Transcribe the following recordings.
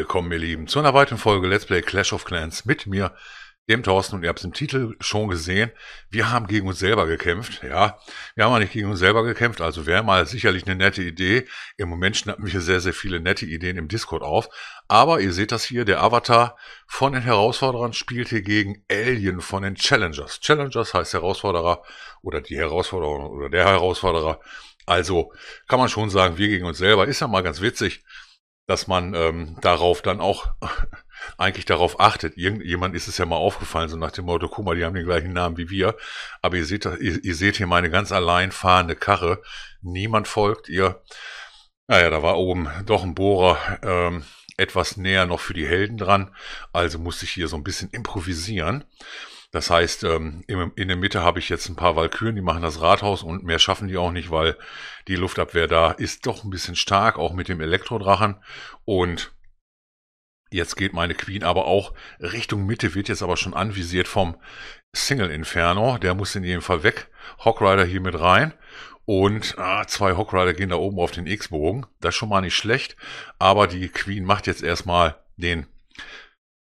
willkommen, ihr Lieben, zu einer weiteren Folge Let's Play Clash of Clans mit mir, dem Thorsten. Und ihr habt es im Titel schon gesehen, wir haben gegen uns selber gekämpft. Ja, wir haben nicht gegen uns selber gekämpft, also wäre mal sicherlich eine nette Idee. Im Moment schnappen wir sehr, sehr viele nette Ideen im Discord auf. Aber ihr seht das hier, der Avatar von den Herausforderern spielt hier gegen Alien von den Challengers. Challengers heißt Herausforderer oder die Herausforderer oder der Herausforderer. Also kann man schon sagen, wir gegen uns selber. Ist ja mal ganz witzig dass man ähm, darauf dann auch eigentlich darauf achtet. Irgendjemand ist es ja mal aufgefallen, so nach dem Motto, guck mal, die haben den gleichen Namen wie wir. Aber ihr seht, ihr, ihr seht hier meine ganz allein fahrende Karre. Niemand folgt ihr. Naja, da war oben doch ein Bohrer ähm, etwas näher noch für die Helden dran. Also musste ich hier so ein bisschen improvisieren. Das heißt, ähm, in der Mitte habe ich jetzt ein paar Walküren, die machen das Rathaus und mehr schaffen die auch nicht, weil die Luftabwehr da ist doch ein bisschen stark, auch mit dem Elektrodrachen. Und Jetzt geht meine Queen aber auch Richtung Mitte, wird jetzt aber schon anvisiert vom Single Inferno. Der muss in jedem Fall weg. Rider hier mit rein. Und ah, zwei Rider gehen da oben auf den X-Bogen. Das ist schon mal nicht schlecht. Aber die Queen macht jetzt erstmal den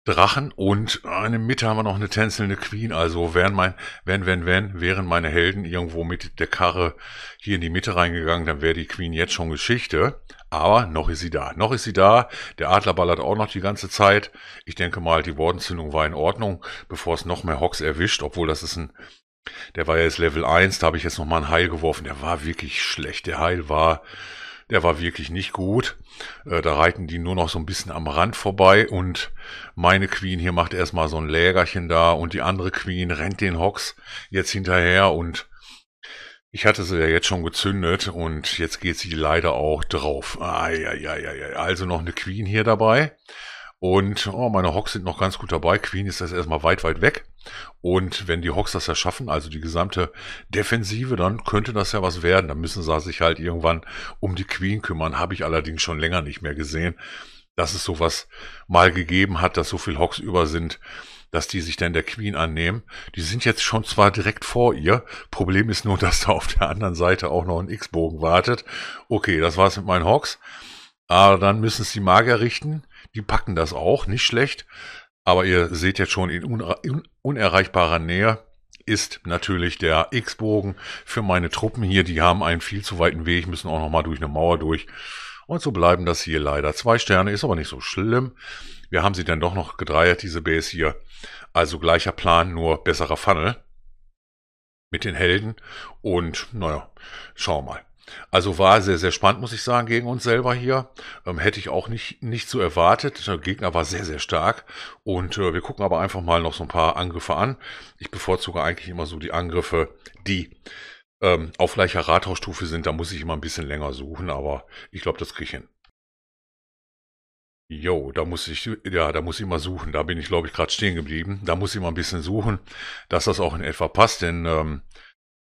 Drachen und eine Mitte haben wir noch eine tänzelnde Queen. Also wären mein, wenn, wenn, wenn, wären meine Helden irgendwo mit der Karre hier in die Mitte reingegangen, dann wäre die Queen jetzt schon Geschichte. Aber noch ist sie da. Noch ist sie da. Der Adler ballert auch noch die ganze Zeit. Ich denke mal, die Wortenzündung war in Ordnung, bevor es noch mehr Hawks erwischt, obwohl das ist ein der war ja jetzt Level 1, da habe ich jetzt nochmal ein Heil geworfen. Der war wirklich schlecht. Der Heil war der war wirklich nicht gut. Äh, da reiten die nur noch so ein bisschen am Rand vorbei und meine Queen hier macht erstmal so ein Lägerchen da und die andere Queen rennt den Hocks jetzt hinterher und ich hatte sie ja jetzt schon gezündet und jetzt geht sie leider auch drauf. Ai, ai, ai, ai. Also noch eine Queen hier dabei. Und oh, meine Hawks sind noch ganz gut dabei. Queen ist das erstmal weit, weit weg. Und wenn die Hawks das ja schaffen, also die gesamte Defensive, dann könnte das ja was werden. Dann müssen sie sich halt irgendwann um die Queen kümmern. Habe ich allerdings schon länger nicht mehr gesehen, dass es sowas mal gegeben hat, dass so viele Hawks über sind dass die sich dann der Queen annehmen. Die sind jetzt schon zwar direkt vor ihr, Problem ist nur, dass da auf der anderen Seite auch noch ein X-Bogen wartet. Okay, das war's mit meinen Hawks. Aber dann müssen es die Magier richten. Die packen das auch, nicht schlecht. Aber ihr seht jetzt schon, in unerreichbarer Nähe ist natürlich der X-Bogen für meine Truppen hier. Die haben einen viel zu weiten Weg, müssen auch nochmal durch eine Mauer durch. Und so bleiben das hier leider zwei Sterne, ist aber nicht so schlimm. Wir haben sie dann doch noch gedreiert, diese Base hier. Also gleicher Plan, nur besserer Funnel mit den Helden. Und naja, schauen wir mal. Also war sehr, sehr spannend, muss ich sagen, gegen uns selber hier. Ähm, hätte ich auch nicht, nicht so erwartet. Der Gegner war sehr, sehr stark. Und äh, wir gucken aber einfach mal noch so ein paar Angriffe an. Ich bevorzuge eigentlich immer so die Angriffe, die ähm, auf gleicher Rathausstufe sind. Da muss ich immer ein bisschen länger suchen, aber ich glaube, das kriege ich hin. Jo, da muss ich, ja, da muss ich mal suchen. Da bin ich, glaube ich, gerade stehen geblieben. Da muss ich mal ein bisschen suchen, dass das auch in etwa passt, denn ähm,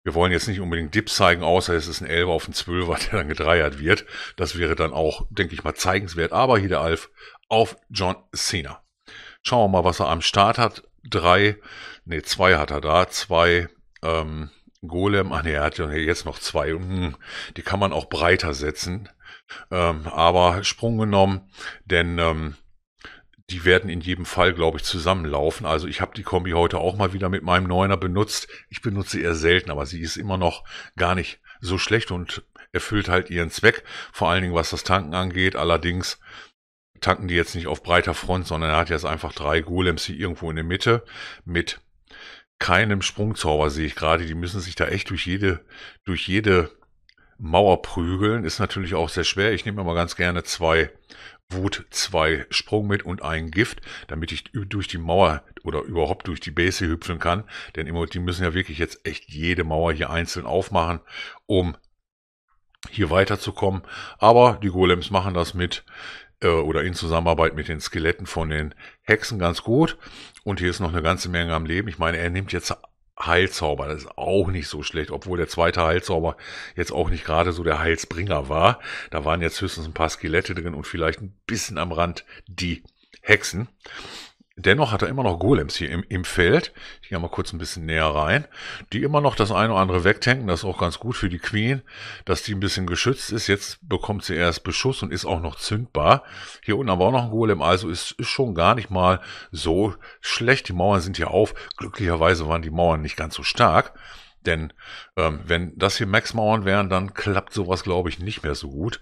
wir wollen jetzt nicht unbedingt Dips zeigen, außer es ist ein Elber auf ein Zwölfer, der dann gedreiert wird. Das wäre dann auch, denke ich mal, zeigenswert. Aber hier der Alf auf John Cena. Schauen wir mal, was er am Start hat. Drei, nee, zwei hat er da. Zwei, ähm, Golem, ach nee, er hat ja jetzt noch zwei. Hm, die kann man auch breiter setzen. Ähm, aber Sprung genommen, denn ähm, die werden in jedem Fall, glaube ich, zusammenlaufen. Also ich habe die Kombi heute auch mal wieder mit meinem Neuner benutzt. Ich benutze eher selten, aber sie ist immer noch gar nicht so schlecht und erfüllt halt ihren Zweck, vor allen Dingen was das Tanken angeht. Allerdings tanken die jetzt nicht auf breiter Front, sondern er hat jetzt einfach drei Golems hier irgendwo in der Mitte mit keinem Sprungzauber sehe ich gerade. Die müssen sich da echt durch jede, durch jede Mauer prügeln. Ist natürlich auch sehr schwer. Ich nehme immer ganz gerne zwei Wut 2 Sprung mit und ein Gift, damit ich durch die Mauer oder überhaupt durch die Base hüpfen kann. Denn immer, die müssen ja wirklich jetzt echt jede Mauer hier einzeln aufmachen, um hier weiterzukommen. Aber die Golems machen das mit äh, oder in Zusammenarbeit mit den Skeletten von den Hexen ganz gut. Und hier ist noch eine ganze Menge am Leben. Ich meine, er nimmt jetzt Heilzauber. Das ist auch nicht so schlecht, obwohl der zweite Heilzauber jetzt auch nicht gerade so der Heilsbringer war. Da waren jetzt höchstens ein paar Skelette drin und vielleicht ein bisschen am Rand die Hexen. Dennoch hat er immer noch Golems hier im, im Feld. Ich gehe mal kurz ein bisschen näher rein. Die immer noch das eine oder andere wegtanken. Das ist auch ganz gut für die Queen, dass die ein bisschen geschützt ist. Jetzt bekommt sie erst Beschuss und ist auch noch zündbar. Hier unten haben wir auch noch einen Golem. Also ist, ist schon gar nicht mal so schlecht. Die Mauern sind hier auf. Glücklicherweise waren die Mauern nicht ganz so stark. Denn ähm, wenn das hier Max-Mauern wären, dann klappt sowas, glaube ich, nicht mehr so gut.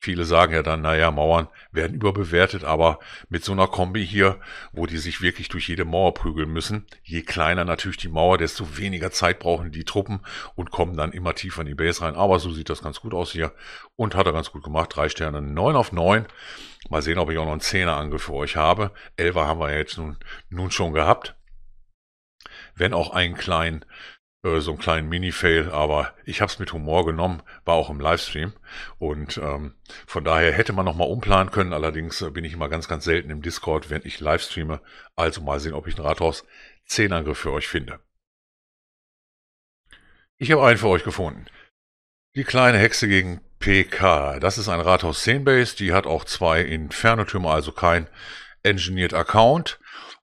Viele sagen ja dann, naja, Mauern werden überbewertet, aber mit so einer Kombi hier, wo die sich wirklich durch jede Mauer prügeln müssen, je kleiner natürlich die Mauer, desto weniger Zeit brauchen die Truppen und kommen dann immer tiefer in die Base rein. Aber so sieht das ganz gut aus hier und hat er ganz gut gemacht. Drei Sterne, neun auf neun. Mal sehen, ob ich auch noch einen Zehnerangriff für euch habe. Elfer haben wir ja jetzt nun, nun schon gehabt wenn auch einen kleinen äh, so einen kleinen Mini-Fail, aber ich habe es mit Humor genommen, war auch im Livestream und ähm, von daher hätte man nochmal umplanen können, allerdings äh, bin ich immer ganz, ganz selten im Discord, wenn ich Livestreame. also mal sehen, ob ich einen Rathaus 10 Angriff für euch finde. Ich habe einen für euch gefunden. Die kleine Hexe gegen PK. Das ist ein Rathaus 10 Base, die hat auch zwei Inferno-Türme, also kein Engineered Account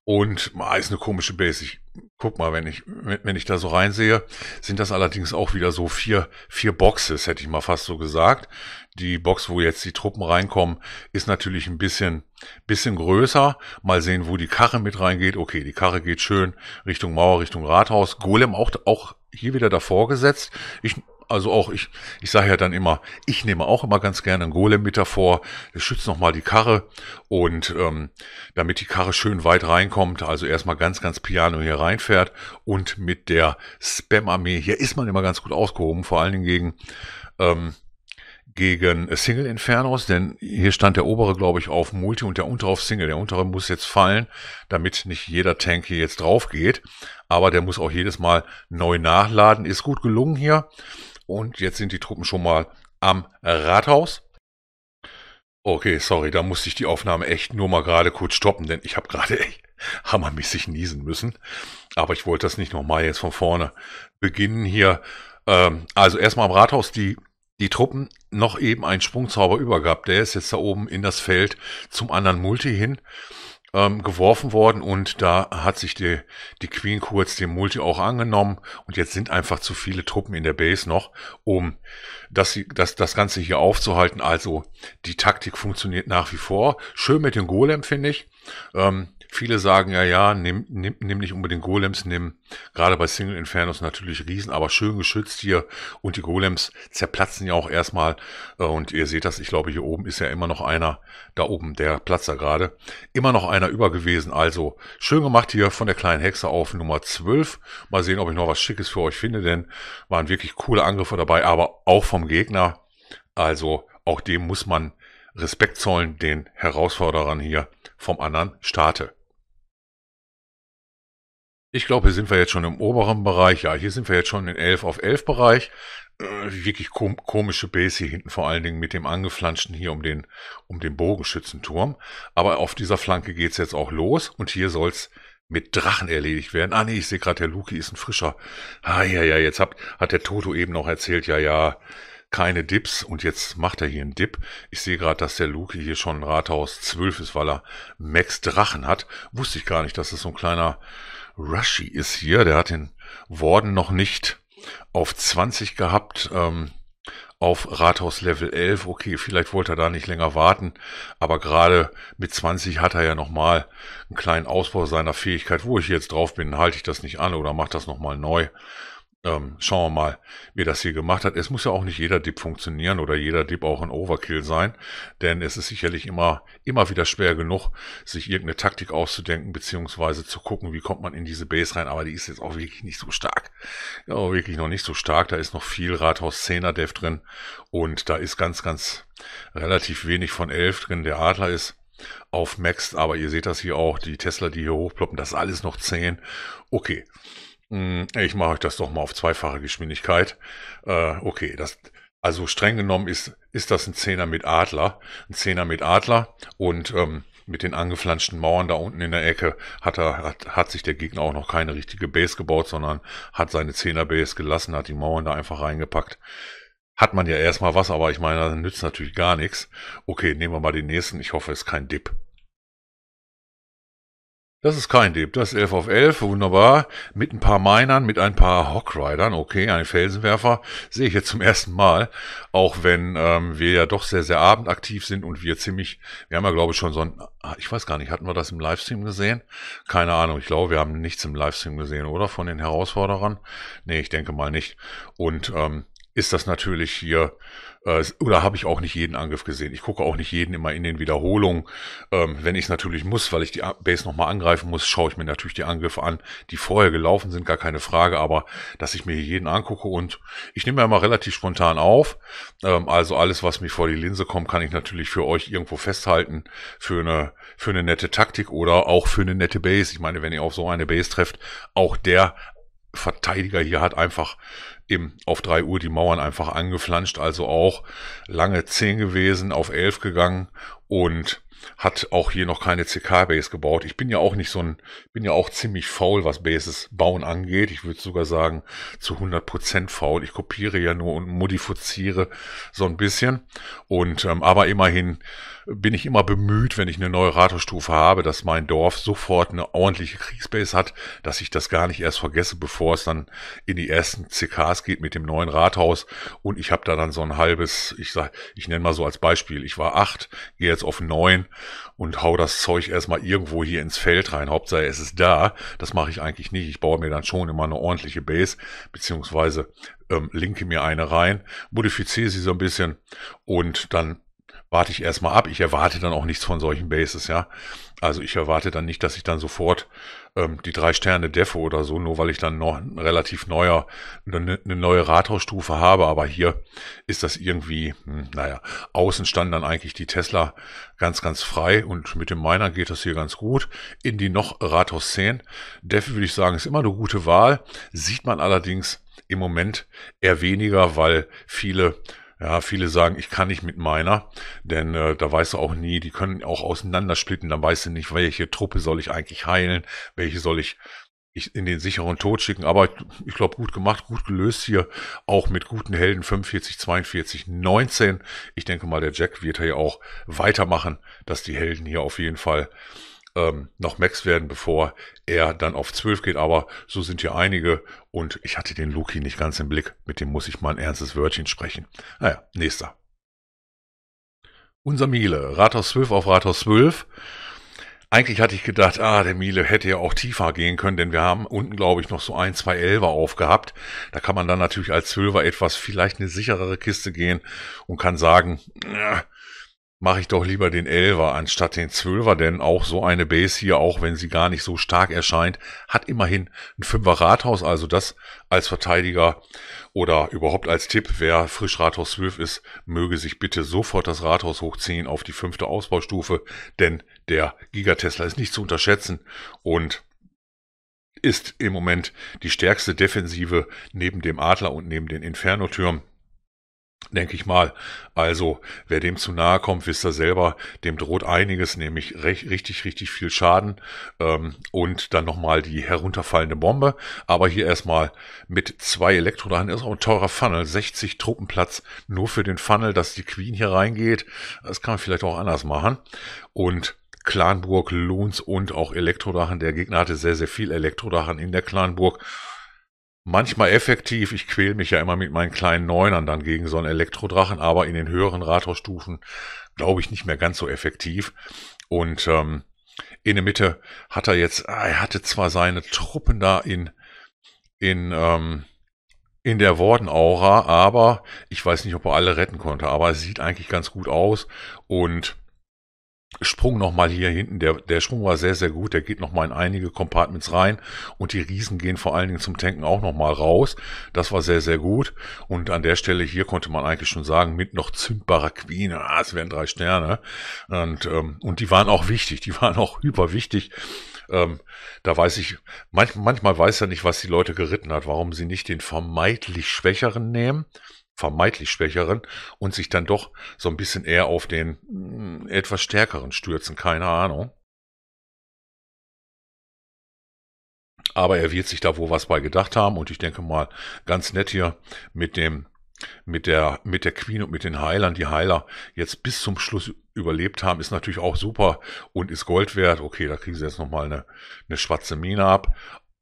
und ah, ist eine komische Base. Ich guck mal, wenn ich, wenn ich da so reinsehe, sind das allerdings auch wieder so vier, vier Boxes, hätte ich mal fast so gesagt. Die Box, wo jetzt die Truppen reinkommen, ist natürlich ein bisschen, bisschen größer. Mal sehen, wo die Karre mit reingeht. Okay, die Karre geht schön Richtung Mauer, Richtung Rathaus. Golem auch, auch hier wieder davor gesetzt. Ich also auch ich, ich sage ja dann immer, ich nehme auch immer ganz gerne einen Golem mit davor. Das schützt nochmal die Karre und ähm, damit die Karre schön weit reinkommt, also erstmal ganz, ganz piano hier reinfährt und mit der Spam-Armee, hier ist man immer ganz gut ausgehoben, vor allen Dingen gegen, ähm, gegen Single Infernos, denn hier stand der obere, glaube ich, auf Multi und der untere auf Single. Der untere muss jetzt fallen, damit nicht jeder Tank hier jetzt drauf geht. Aber der muss auch jedes Mal neu nachladen. Ist gut gelungen hier. Und jetzt sind die Truppen schon mal am Rathaus. Okay, sorry, da musste ich die Aufnahme echt nur mal gerade kurz stoppen, denn ich habe gerade echt hammermäßig niesen müssen. Aber ich wollte das nicht nochmal jetzt von vorne beginnen hier. Ähm, also erstmal am Rathaus die, die Truppen noch eben einen Sprungzauber übergab. Der ist jetzt da oben in das Feld zum anderen Multi hin ähm, geworfen worden und da hat sich die, die Queen kurz den Multi auch angenommen und jetzt sind einfach zu viele Truppen in der Base noch, um das, das, das Ganze hier aufzuhalten. Also die Taktik funktioniert nach wie vor. Schön mit dem Golem, finde ich. Ähm, Viele sagen ja, ja, nimm, nimm, nimm nicht unbedingt Golems, nimm gerade bei Single Infernos natürlich Riesen, aber schön geschützt hier und die Golems zerplatzen ja auch erstmal äh, und ihr seht das, ich glaube hier oben ist ja immer noch einer, da oben der Platzer gerade, immer noch einer über gewesen, also schön gemacht hier von der kleinen Hexe auf Nummer 12, mal sehen, ob ich noch was Schickes für euch finde, denn waren wirklich coole Angriffe dabei, aber auch vom Gegner, also auch dem muss man Respekt zollen den Herausforderern hier vom anderen starte. Ich glaube, hier sind wir jetzt schon im oberen Bereich. Ja, hier sind wir jetzt schon im 11 auf 11 Bereich. Äh, wirklich kom komische Base hier hinten, vor allen Dingen mit dem angeflanschten hier um den, um den Bogenschützenturm. Aber auf dieser Flanke geht es jetzt auch los und hier soll es mit Drachen erledigt werden. Ah nee, ich sehe gerade, der Luki ist ein Frischer. Ah ja, ja, jetzt hat, hat der Toto eben noch erzählt, ja, ja, keine Dips und jetzt macht er hier einen Dip. Ich sehe gerade, dass der Luki hier schon Rathaus 12 ist, weil er Max Drachen hat. Wusste ich gar nicht, dass das so ein kleiner Rushy ist hier, der hat den Worden noch nicht auf 20 gehabt, ähm, auf Rathaus Level 11. Okay, vielleicht wollte er da nicht länger warten, aber gerade mit 20 hat er ja nochmal einen kleinen Ausbau seiner Fähigkeit. Wo ich jetzt drauf bin, halte ich das nicht an oder mache das nochmal neu ähm, schauen wir mal, wie das hier gemacht hat. Es muss ja auch nicht jeder Dip funktionieren oder jeder Dip auch ein Overkill sein, denn es ist sicherlich immer, immer wieder schwer genug, sich irgendeine Taktik auszudenken, beziehungsweise zu gucken, wie kommt man in diese Base rein, aber die ist jetzt auch wirklich nicht so stark. Ja, wirklich noch nicht so stark, da ist noch viel Rathaus 10er Dev drin und da ist ganz, ganz relativ wenig von 11 drin. Der Adler ist auf Max, aber ihr seht das hier auch, die Tesla, die hier hochploppen, das ist alles noch 10. Okay, hm, ich mache euch das doch mal auf zweifache Geschwindigkeit. Äh, okay, das, also streng genommen ist, ist das ein Zehner mit Adler. Ein Zehner mit Adler und ähm, mit den angeflanschten Mauern da unten in der Ecke hat, er, hat, hat sich der Gegner auch noch keine richtige Base gebaut, sondern hat seine Zehner-Base gelassen, hat die Mauern da einfach reingepackt. Hat man ja erstmal was, aber ich meine, das nützt natürlich gar nichts. Okay, nehmen wir mal den nächsten. Ich hoffe, es ist kein Dip. Das ist kein Dieb, das ist 11 auf 11, wunderbar. Mit ein paar Minern, mit ein paar Hockridern, okay, einen Felsenwerfer sehe ich jetzt zum ersten Mal. Auch wenn ähm, wir ja doch sehr, sehr abendaktiv sind und wir ziemlich, wir haben ja glaube ich schon so ein, ah, ich weiß gar nicht, hatten wir das im Livestream gesehen? Keine Ahnung, ich glaube, wir haben nichts im Livestream gesehen, oder? Von den Herausforderern? Nee, ich denke mal nicht. Und ähm, ist das natürlich hier äh, oder habe ich auch nicht jeden Angriff gesehen. Ich gucke auch nicht jeden immer in den Wiederholungen. Ähm, wenn ich es natürlich muss, weil ich die Base nochmal angreifen muss, schaue ich mir natürlich die Angriffe an, die vorher gelaufen sind, gar keine Frage. Aber dass ich mir jeden angucke und ich nehme ja immer relativ spontan auf. Ähm, also alles, was mir vor die Linse kommt, kann ich natürlich für euch irgendwo festhalten für eine, für eine nette Taktik oder auch für eine nette Base. Ich meine, wenn ihr auf so eine Base trefft, auch der Verteidiger hier hat einfach eben auf drei Uhr die Mauern einfach angeflanscht, also auch lange zehn gewesen, auf elf gegangen und hat auch hier noch keine CK-Base gebaut. Ich bin ja auch nicht so ein, bin ja auch ziemlich faul, was Bases bauen angeht. Ich würde sogar sagen, zu 100% Prozent faul. Ich kopiere ja nur und modifiziere so ein bisschen. Und, ähm, aber immerhin bin ich immer bemüht, wenn ich eine neue Ratestufe habe, dass mein Dorf sofort eine ordentliche Kriegsbase hat, dass ich das gar nicht erst vergesse, bevor es dann in die ersten CKs geht mit dem neuen Rathaus. Und ich habe da dann so ein halbes, ich sag, ich nenne mal so als Beispiel, ich war acht, gehe jetzt auf neun und hau das Zeug erstmal irgendwo hier ins Feld rein. Hauptsache es ist da. Das mache ich eigentlich nicht. Ich baue mir dann schon immer eine ordentliche Base, beziehungsweise ähm, linke mir eine rein, modifiziere sie so ein bisschen und dann warte ich erstmal ab. Ich erwarte dann auch nichts von solchen Bases, ja. Also ich erwarte dann nicht, dass ich dann sofort ähm, die drei Sterne Defo oder so, nur weil ich dann noch relativ neuer, eine, eine neue Rathausstufe habe. Aber hier ist das irgendwie, hm, naja, außen stand dann eigentlich die Tesla ganz, ganz frei und mit dem Miner geht das hier ganz gut. In die noch Rathaus 10. Defo würde ich sagen, ist immer eine gute Wahl. Sieht man allerdings im Moment eher weniger, weil viele ja, viele sagen, ich kann nicht mit meiner, denn äh, da weißt du auch nie, die können auch auseinandersplitten, dann weißt du nicht, welche Truppe soll ich eigentlich heilen, welche soll ich ich in den sicheren Tod schicken. Aber ich glaube, gut gemacht, gut gelöst hier. Auch mit guten Helden 45, 42, 19. Ich denke mal, der Jack wird hier auch weitermachen, dass die Helden hier auf jeden Fall ähm, noch Max werden, bevor er dann auf 12 geht. Aber so sind hier einige und ich hatte den Luki nicht ganz im Blick. Mit dem muss ich mal ein ernstes Wörtchen sprechen. Naja, nächster. Unser Miele, Rathaus 12 auf Rathaus 12. Eigentlich hatte ich gedacht, ah, der Miele hätte ja auch tiefer gehen können, denn wir haben unten, glaube ich, noch so ein, zwei Elver aufgehabt. Da kann man dann natürlich als Zwölfer etwas, vielleicht eine sicherere Kiste gehen und kann sagen, äh, mache ich doch lieber den 11er anstatt den 12er, denn auch so eine Base hier, auch wenn sie gar nicht so stark erscheint, hat immerhin ein 5er Rathaus, also das als Verteidiger oder überhaupt als Tipp, wer frisch Rathaus 12 ist, möge sich bitte sofort das Rathaus hochziehen auf die fünfte Ausbaustufe, denn der Gigatesla ist nicht zu unterschätzen und ist im Moment die stärkste Defensive neben dem Adler und neben den Inferno-Türmen denke ich mal. Also, wer dem zu nahe kommt, wisst ihr selber, dem droht einiges, nämlich recht, richtig, richtig viel Schaden ähm, und dann nochmal die herunterfallende Bombe. Aber hier erstmal mit zwei Elektrodaten ist auch ein teurer Funnel, 60 Truppenplatz nur für den Funnel, dass die Queen hier reingeht. Das kann man vielleicht auch anders machen. Und Clanburg, Lohns und auch Elektrodachen. Der Gegner hatte sehr, sehr viel Elektrodachen in der Clanburg manchmal effektiv. Ich quäl mich ja immer mit meinen kleinen Neunern dann gegen so einen Elektrodrachen, aber in den höheren Rathausstufen glaube ich nicht mehr ganz so effektiv. Und ähm, in der Mitte hat er jetzt, ah, er hatte zwar seine Truppen da in, in, ähm, in der Wordenaura, aber ich weiß nicht, ob er alle retten konnte, aber es sieht eigentlich ganz gut aus und Sprung nochmal hier hinten, der, der Sprung war sehr, sehr gut, der geht nochmal in einige Compartments rein und die Riesen gehen vor allen Dingen zum Tanken auch nochmal raus. Das war sehr, sehr gut und an der Stelle hier konnte man eigentlich schon sagen, mit noch zündbarer Queen, ah, es wären drei Sterne und, ähm, und die waren auch wichtig, die waren auch überwichtig. Ähm, da weiß ich, manch, manchmal weiß er nicht, was die Leute geritten hat, warum sie nicht den vermeintlich Schwächeren nehmen, vermeintlich Schwächeren und sich dann doch so ein bisschen eher auf den mm, etwas Stärkeren stürzen, keine Ahnung. Aber er wird sich da wohl was bei gedacht haben und ich denke mal ganz nett hier mit dem mit der, mit der Queen und mit den Heilern, die Heiler jetzt bis zum Schluss überlebt haben, ist natürlich auch super und ist Gold wert. Okay, da kriegen sie jetzt nochmal eine, eine schwarze Mine ab.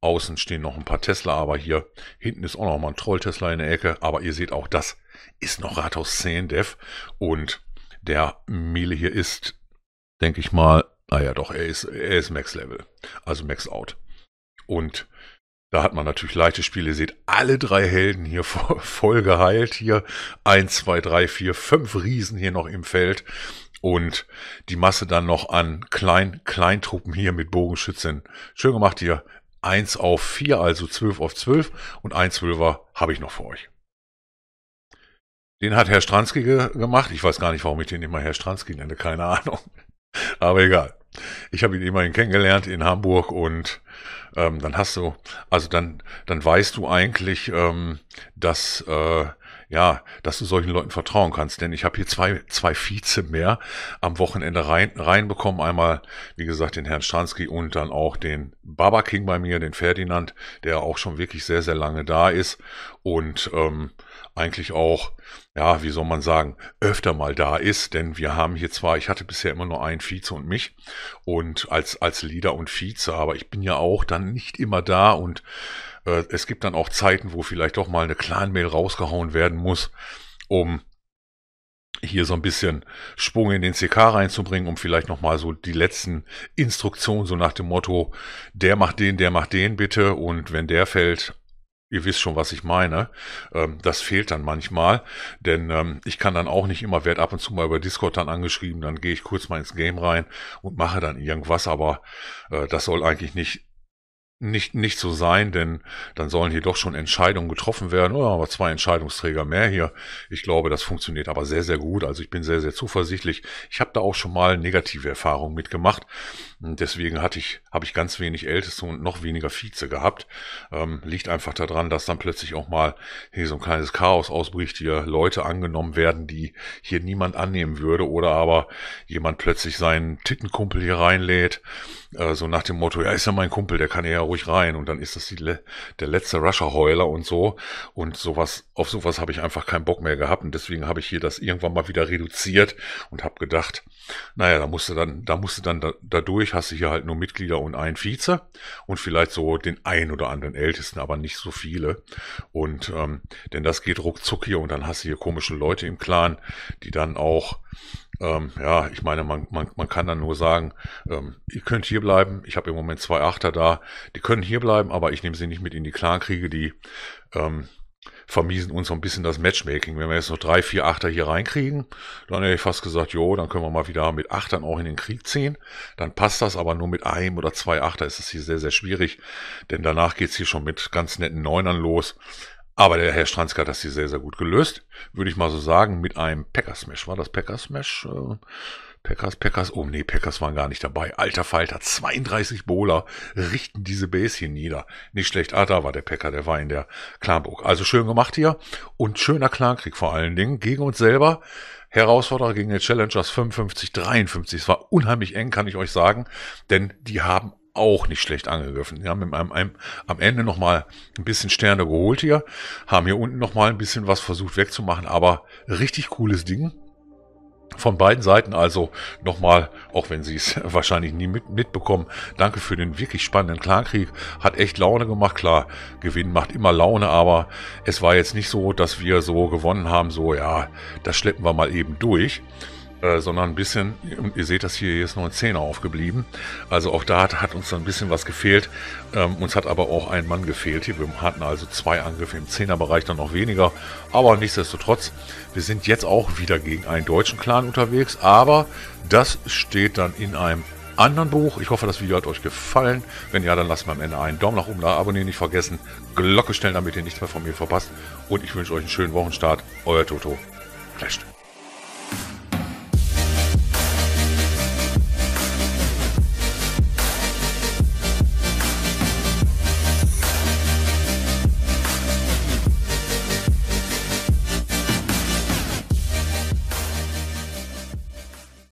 Außen stehen noch ein paar Tesla, aber hier hinten ist auch noch mal ein Troll-Tesla in der Ecke. Aber ihr seht, auch das ist noch Rathaus 10 Dev. Und der Miele hier ist, denke ich mal, naja doch, er ist, er ist Max-Level. Also Max-Out. Und da hat man natürlich leichte Spiele. Ihr seht alle drei Helden hier voll geheilt. Hier 1, 2, 3, 4, 5 Riesen hier noch im Feld. Und die Masse dann noch an Klein, Kleintruppen hier mit Bogenschützen. Schön gemacht hier. 1 auf 4, also 12 auf 12 und 1 Zwölfer habe ich noch für euch. Den hat Herr Stransky ge gemacht. Ich weiß gar nicht, warum ich den immer Herr Stransky nenne, keine Ahnung. Aber egal. Ich habe ihn immerhin kennengelernt in Hamburg und ähm, dann hast du, also dann, dann weißt du eigentlich, ähm, dass äh, ja, dass du solchen Leuten vertrauen kannst. Denn ich habe hier zwei, zwei Vize mehr am Wochenende rein, reinbekommen. Einmal, wie gesagt, den Herrn Stransky und dann auch den Baba King bei mir, den Ferdinand, der auch schon wirklich sehr, sehr lange da ist und ähm, eigentlich auch, ja, wie soll man sagen, öfter mal da ist. Denn wir haben hier zwar, ich hatte bisher immer nur einen Vize und mich und als, als Leader und Vize, aber ich bin ja auch dann nicht immer da und äh, es gibt dann auch Zeiten, wo vielleicht doch mal eine Clan-Mail rausgehauen werden muss, um hier so ein bisschen Sprung in den CK reinzubringen, um vielleicht nochmal so die letzten Instruktionen, so nach dem Motto, der macht den, der macht den bitte und wenn der fällt, ihr wisst schon, was ich meine. Ähm, das fehlt dann manchmal, denn ähm, ich kann dann auch nicht immer, werde ab und zu mal über Discord dann angeschrieben, dann gehe ich kurz mal ins Game rein und mache dann irgendwas, aber äh, das soll eigentlich nicht nicht, nicht so sein, denn dann sollen hier doch schon Entscheidungen getroffen werden. Oh, aber zwei Entscheidungsträger mehr hier. Ich glaube, das funktioniert aber sehr, sehr gut. Also ich bin sehr, sehr zuversichtlich. Ich habe da auch schon mal negative Erfahrungen mitgemacht. Deswegen hatte ich, habe ich ganz wenig Älteste und noch weniger Vize gehabt. Ähm, liegt einfach daran, dass dann plötzlich auch mal hier so ein kleines Chaos ausbricht, hier Leute angenommen werden, die hier niemand annehmen würde oder aber jemand plötzlich seinen Tittenkumpel hier reinlädt äh, so nach dem Motto, ja, ist ja mein Kumpel, der kann ja ruhig rein und dann ist das die, der letzte Rusher-Heuler und so und sowas, auf sowas habe ich einfach keinen Bock mehr gehabt und deswegen habe ich hier das irgendwann mal wieder reduziert und habe gedacht, naja, da musst du dann, da musst du dann da, dadurch, hast du hier halt nur Mitglieder und einen Vize und vielleicht so den einen oder anderen Ältesten, aber nicht so viele und ähm, denn das geht ruckzuck hier und dann hast du hier komische Leute im Clan, die dann auch ähm, ja, ich meine, man, man, man kann dann nur sagen, ähm, ihr könnt hier bleiben. Ich habe im Moment zwei Achter da. Die können hier bleiben, aber ich nehme sie nicht mit in die Clankriege. Die ähm, vermiesen uns so ein bisschen das Matchmaking. Wenn wir jetzt noch drei, vier Achter hier reinkriegen, dann hätte ich fast gesagt, jo, dann können wir mal wieder mit Achtern auch in den Krieg ziehen. Dann passt das, aber nur mit einem oder zwei Achter ist es hier sehr, sehr schwierig, denn danach geht es hier schon mit ganz netten Neunern los. Aber der Herr Stranzke hat das hier sehr, sehr gut gelöst. Würde ich mal so sagen, mit einem Packersmash. War das Packersmash? Äh, Packers, Packers, oh nee, Packers waren gar nicht dabei. Alter Falter, 32 Bowler richten diese Base hier nieder. Nicht schlecht. Ah, da war der Packer, der war in der Klarburg. Also schön gemacht hier und schöner Klankrieg vor allen Dingen gegen uns selber. Herausforderer gegen den Challengers 55, 53. Es war unheimlich eng, kann ich euch sagen, denn die haben auch nicht schlecht angegriffen. Wir haben im, am, am Ende nochmal ein bisschen Sterne geholt hier, haben hier unten nochmal ein bisschen was versucht wegzumachen, aber richtig cooles Ding. Von beiden Seiten also nochmal, auch wenn Sie es wahrscheinlich nie mit, mitbekommen, danke für den wirklich spannenden Clankrieg. Hat echt Laune gemacht, klar. Gewinn macht immer Laune, aber es war jetzt nicht so, dass wir so gewonnen haben, so ja, das schleppen wir mal eben durch äh, sondern ein bisschen, und ihr seht das hier, hier ist nur ein Zehner aufgeblieben. Also auch da hat, hat uns dann ein bisschen was gefehlt. Ähm, uns hat aber auch ein Mann gefehlt hier. Wir hatten also zwei Angriffe im Zehnerbereich, dann noch weniger. Aber nichtsdestotrotz, wir sind jetzt auch wieder gegen einen deutschen Clan unterwegs, aber das steht dann in einem anderen Buch. Ich hoffe, das Video hat euch gefallen. Wenn ja, dann lasst mir am Ende einen Daumen nach oben da, abonnieren nicht vergessen, Glocke stellen, damit ihr nichts mehr von mir verpasst. Und ich wünsche euch einen schönen Wochenstart. Euer Toto. Flasht.